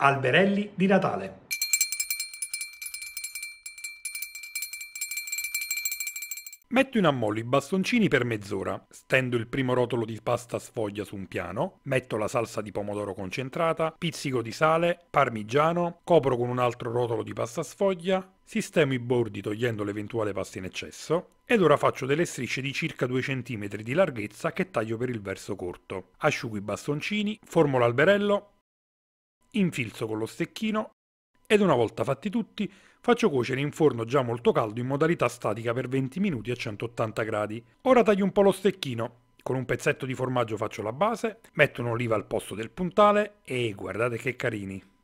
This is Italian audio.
Alberelli di Natale. Metto in ammollo i bastoncini per mezz'ora, stendo il primo rotolo di pasta sfoglia su un piano, metto la salsa di pomodoro concentrata, pizzico di sale, parmigiano, copro con un altro rotolo di pasta sfoglia, sistemo i bordi togliendo l'eventuale pasta in eccesso, ed ora faccio delle strisce di circa 2 cm di larghezza che taglio per il verso corto. Asciugo i bastoncini, formo l'alberello, infilzo con lo stecchino ed una volta fatti tutti faccio cuocere in forno già molto caldo in modalità statica per 20 minuti a 180 gradi. Ora taglio un po' lo stecchino, con un pezzetto di formaggio faccio la base, metto un'oliva al posto del puntale e guardate che carini!